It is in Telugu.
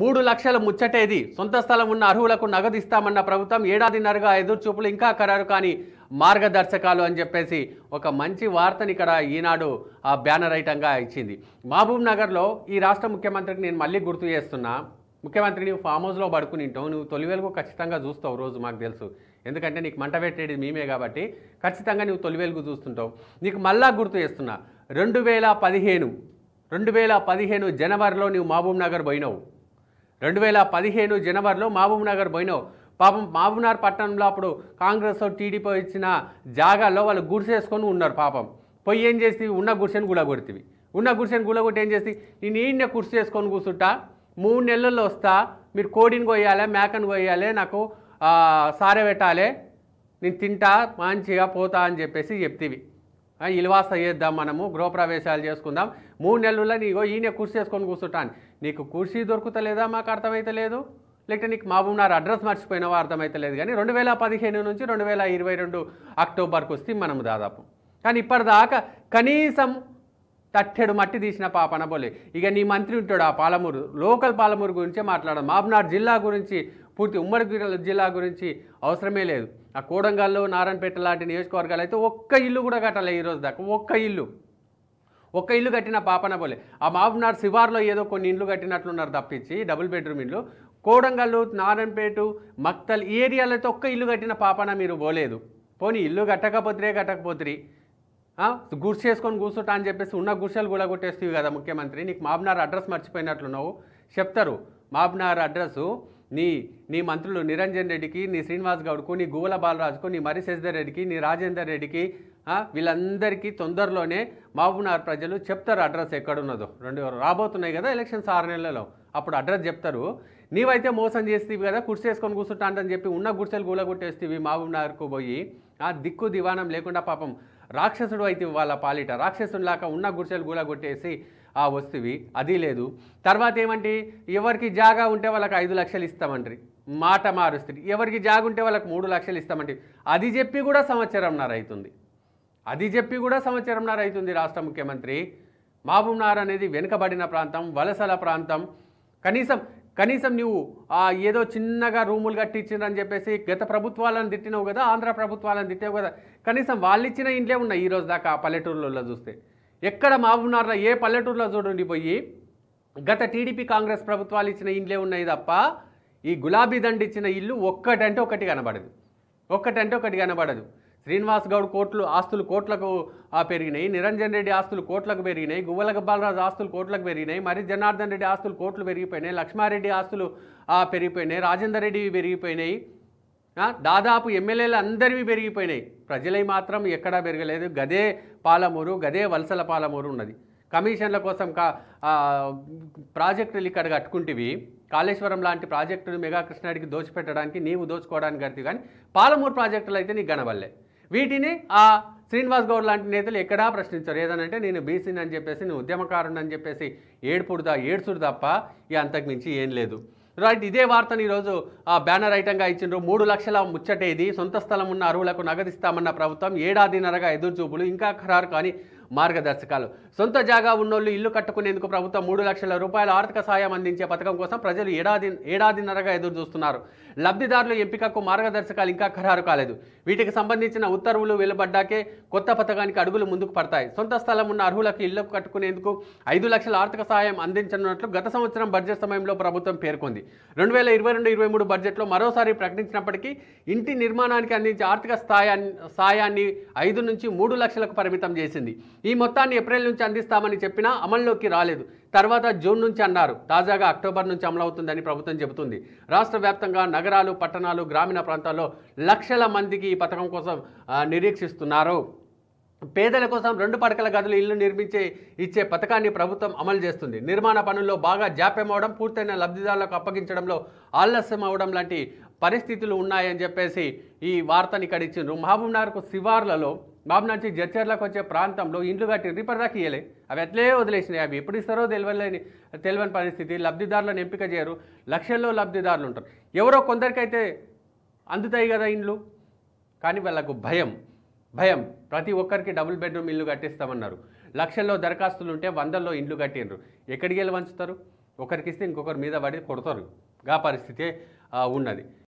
మూడు లక్షల ముచ్చటేది సొంత స్థలం ఉన్న అర్హులకు నగదు ఇస్తామన్న ప్రభుత్వం ఏడాదిన్నరగా ఎదురుచూపులు ఇంకా ఖరారు కానీ మార్గదర్శకాలు అని చెప్పేసి ఒక మంచి వార్తని ఇక్కడ ఈనాడు ఆ బ్యానర్ ఐటంగా ఇచ్చింది మహబూబ్ నగర్లో ఈ రాష్ట్ర ముఖ్యమంత్రికి నేను మళ్ళీ గుర్తు చేస్తున్నా ముఖ్యమంత్రి నువ్వు ఫామ్ హౌస్లో పడుకునింటావు నువ్వు తొలి ఖచ్చితంగా చూస్తావు రోజు మాకు తెలుసు ఎందుకంటే నీకు మంట పెట్టేది మేమే కాబట్టి ఖచ్చితంగా నువ్వు తొలి చూస్తుంటావు నీకు మళ్ళా గుర్తు చేస్తున్నా రెండు వేల పదిహేను రెండు వేల పదిహేను జనవరిలో నువ్వు మహబూబ్ నగర్ పోయినావు రెండు వేల పదిహేను జనవరిలో మహబూబ్ నగర్ పోయినావు పాపం మహబూబ్నగర్ పట్టణంలో అప్పుడు కాంగ్రెస్ టీడీపీ ఇచ్చిన జాగాల్లో వాళ్ళు గుడిసేసుకొని ఉన్నారు పాపం పోయి ఏం చేస్తేవి ఉన్న గుడిసెని గుడగొడితివి ఉన్న గుడిసెని గుడగొట్టి ఏం చేస్తే నేను ఈయన కుర్చీ చేసుకొని కూర్చుంటా మూడు నెలల్లో వస్తా మీరు కోడిని కొయ్యాలి మేకను కొయ్యాలి నాకు సారె పెట్టాలి నేను తింటా మంచిగా పోతా అని చెప్పేసి చెప్తేవి ఇల్వాస చేద్దాం మనము గృహప్రవేశాలు చేసుకుందాం మూడు నెలల్లో నీగో ఈయన కుర్చీ వేసుకొని కూర్చుంటాను నీకు కుర్చీ దొరుకుతలేదా మాకు అర్థమైతే లేదు లేకపోతే నీకు మహబూబ్నార్ అడ్రస్ మర్చిపోయినవా అర్థమైతలేదు కానీ రెండు వేల పదిహేను నుంచి రెండు వేల ఇరవై రెండు అక్టోబర్కి వస్తే మనము దాదాపు కానీ ఇప్పటిదాకా కనీసం తట్టెడు మట్టి తీసిన పాపన బోలే ఇక నీ మంత్రి ఉంటాడు ఆ పాలమూరు లోకల్ పాలమూరు గురించే మాట్లాడడం మహబూబ్నార్ జిల్లా గురించి పూర్తి ఉమ్మడి జిల్లా గురించి అవసరమే లేదు ఆ కోడంగల్లో నారాయణపేట లాంటి నియోజకవర్గాలు అయితే ఒక్క ఇల్లు కూడా కట్టాలి ఈరోజు దాకా ఒక్క ఇల్లు ఒక్క ఇల్లు కట్టిన పాపన పోలే ఆ మహబూబ్నార్ శివార్లో ఏదో కొన్ని ఇండ్లు కట్టినట్లున్నారు తప్పించి డబుల్ బెడ్రూమ్ ఇండ్లు కోడంగల్లు నారాయణపేట మక్తల్ ఈ అయితే ఒక్క ఇల్లు కట్టిన పాపన మీరు పోలేదు పోనీ ఇల్లు కట్టకపోతే కట్టకపోతే గుర్సు చేసుకొని కూర్చుంటా అని చెప్పేసి ఉన్న గుర్సలు కూడా కొట్టేస్తాయి కదా ముఖ్యమంత్రి నీకు మాబ్నార్ అడ్రస్ మర్చిపోయినట్లున్నావు చెప్తారు మాబ్నార్ అడ్రస్సు నీ నీ మంత్రులు నిరంజన్ రెడ్డికి నీ శ్రీనివాస్ గౌడ్కు నీ గువల బాలరాజుకు నీ మరి శశిధర్ రెడ్డికి నీ రాజేందర్ రెడ్డికి వీళ్ళందరికీ తొందరలోనే మహబూబ్నగర్ ప్రజలు చెప్తారు అడ్రస్ ఎక్కడున్నదో రెండు రాబోతున్నాయి కదా ఎలక్షన్స్ ఆరు నెలలలో అప్పుడు అడ్రస్ చెప్తారు నీవైతే మోసం చేస్తేవి కదా కుర్చీ వేసుకొని కూర్చుంటా అని చెప్పి ఉన్న గుడిసెలు గూలగొట్టేస్తేవి మహబూబ్నగర్కు పోయి ఆ దిక్కు దివానం లేకుండా పాపం రాక్షసుడు అయితే వాళ్ళ పాలిట రాక్షసుడిలాగా ఉన్న గుడిసెలు గూలగొట్టేసి ఆ వస్తువి అది లేదు తర్వాత ఏమంటే ఎవరికి జాగా ఉంటే వాళ్ళకి ఐదు లక్షలు ఇస్తామంటారు మాట మారుస్తుంది ఎవరికి జాగుంటే వాళ్ళకి మూడు లక్షలు ఇస్తామంటే అది చెప్పి కూడా సంవత్సరంన్నర అవుతుంది అది చెప్పి కూడా సంవత్సరంన్నర అవుతుంది రాష్ట్ర ముఖ్యమంత్రి మహబూబ్నగర్ అనేది వెనుకబడిన ప్రాంతం వలసల ప్రాంతం కనీసం కనీసం నువ్వు ఏదో చిన్నగా రూములు కట్టించిండ్రని చెప్పేసి గత ప్రభుత్వాలను తిట్టినావు కదా ఆంధ్ర ప్రభుత్వాలను తిట్టావు కదా కనీసం వాళ్ళు ఇచ్చిన ఇంట్లో ఉన్నాయి ఈరోజు దాకా పల్లెటూరులలో చూస్తే ఎక్కడ మావున్నారా ఏ పల్లెటూరులో చూడండి పోయి గత టీడీపీ కాంగ్రెస్ ప్రభుత్వాలు ఇచ్చిన ఇండ్లే ఉన్నాయి తప్ప ఈ గులాబీ దండ ఇచ్చిన ఇల్లు ఒక్కటంటే ఒకటి కనబడదు ఒక్కటంటే ఒకటి కనబడదు శ్రీనివాస్ గౌడ్ కోట్లు ఆస్తులు కోట్లకు పెరిగినాయి నిరంజన్ రెడ్డి ఆస్తులు కోట్లకు పెరిగినాయి గువ్వల బాలరాజు ఆస్తులు కోట్లకు పెరిగినాయి మరి జనార్దన్ రెడ్డి ఆస్తులు కోట్లు పెరిగిపోయినాయి లక్ష్మారెడ్డి ఆస్తులు పెరిగిపోయినాయి రాజేందర్ రెడ్డి పెరిగిపోయినాయి దాదాపు ఎమ్మెల్యేలు అందరివి పెరిగిపోయినాయి ప్రజలై మాత్రం ఎక్కడా పెరగలేదు గదే పాలమూరు గదే వలసల పాలమూరు ఉన్నది కమిషన్ల కోసం కా ప్రాజెక్టులు ఇక్కడ కట్టుకుంటేవి కాళేశ్వరం లాంటి ప్రాజెక్టులు మెగా కృష్ణాడికి దోచిపెట్టడానికి నీవు దోచుకోవడానికి కడితే కానీ పాలమూరు ప్రాజెక్టులు అయితే నీకు గణవల్లే వీటిని ఆ శ్రీనివాస్ గౌడ్ లాంటి నేతలు ఎక్కడా ప్రశ్నించారు ఏదనంటే నేను బీసీని అని చెప్పేసి నేను ఉద్యమకారుని అని చెప్పేసి ఏడుపుడుదా ఏడుసుడు తప్ప ఈ అంతకుమించి ఏం లేదు రైట్ ఇదే వార్తను ఈరోజు ఆ బ్యానర్ ఐటంగా ఇచ్చిండ్రు మూడు లక్షల ముచ్చటేది సొంత స్థలం ఉన్న అరువులకు నగదిస్తామన్న ప్రభుత్వం ఏడాదిన్నరగా ఎదురుచూపులు ఇంకా ఖరారు కానీ మార్గదర్శకాలు సొంత జాగా ఉన్నోళ్ళు ఇల్లు కట్టుకునేందుకు ప్రభుత్వం మూడు లక్షల రూపాయల ఆర్థిక సాయం అందించే పథకం కోసం ప్రజలు ఏడాది ఏడాదిన్నరగా ఎదురు చూస్తున్నారు లబ్ధిదారుల ఎంపికకు మార్గదర్శకాలు ఇంకా ఖరారు కాలేదు వీటికి సంబంధించిన ఉత్తర్వులు వెలువడ్డాకే కొత్త పథకానికి అడుగులు ముందుకు పడతాయి సొంత స్థలం ఉన్న అర్హులకు ఇళ్లు కట్టుకునేందుకు ఐదు లక్షల ఆర్థిక సాయం అందించనున్నట్లు గత సంవత్సరం బడ్జెట్ సమయంలో ప్రభుత్వం పేర్కొంది రెండు వేల ఇరవై రెండు ఇరవై మూడు బడ్జెట్లో మరోసారి ప్రకటించినప్పటికీ ఇంటి నిర్మాణానికి అందించే ఆర్థిక సాయాన్ని సాయాన్ని ఐదు నుంచి మూడు లక్షలకు పరిమితం చేసింది ఈ మొత్తాన్ని ఏప్రిల్ నుంచి అందిస్తామని చెప్పినా అమల్లోకి రాలేదు తర్వాత జూన్ నుంచి అన్నారు తాజాగా అక్టోబర్ నుంచి అమలవుతుందని ప్రభుత్వం చెబుతుంది రాష్ట్ర వ్యాప్తంగా నగరాలు పట్టణాలు గ్రామీణ ప్రాంతాల్లో లక్షల మందికి ఈ పథకం కోసం నిరీక్షిస్తున్నారు పేదల కోసం రెండు పడకల గదులు ఇల్లు నిర్మించే ఇచ్చే పథకాన్ని ప్రభుత్వం అమలు చేస్తుంది నిర్మాణ పనుల్లో బాగా జాప్యం అవడం పూర్తయిన లబ్ధిదారులకు అప్పగించడంలో ఆలస్యం అవడం లాంటి పరిస్థితులు ఉన్నాయని చెప్పేసి ఈ వార్తని ఇక్కడ ఇచ్చిండ్రు మహబూబ్నగర్కు శివార్లలో బాబు నుంచి జడ్చర్లకు వచ్చే ప్రాంతంలో ఇండ్లు కట్టిండ్రు ఇప్పటిదాకా ఇయ్యలే అవి ఎట్లే వదిలేసినాయి అవి ఎప్పుడు ఇస్తారో తెలియలేని తెలియని పరిస్థితి లబ్ధిదారులను ఎంపిక చేయరు లక్షల్లో లబ్ధిదారులు ఉంటారు ఎవరో కొందరికైతే అందుతాయి కదా ఇండ్లు కానీ వాళ్ళకు భయం భయం ప్రతి ఒక్కరికి డబుల్ బెడ్రూమ్ ఇల్లు కట్టిస్తామన్నారు లక్షల్లో దరఖాస్తులు ఉంటే వందల్లో ఇండ్లు కట్టిండ్రు ఎక్కడికి వెళ్ళి వంచుతారు ఒకరికిస్తే ఇంకొకరి మీద పడి కొడతారు గా పరిస్థితే ఉన్నది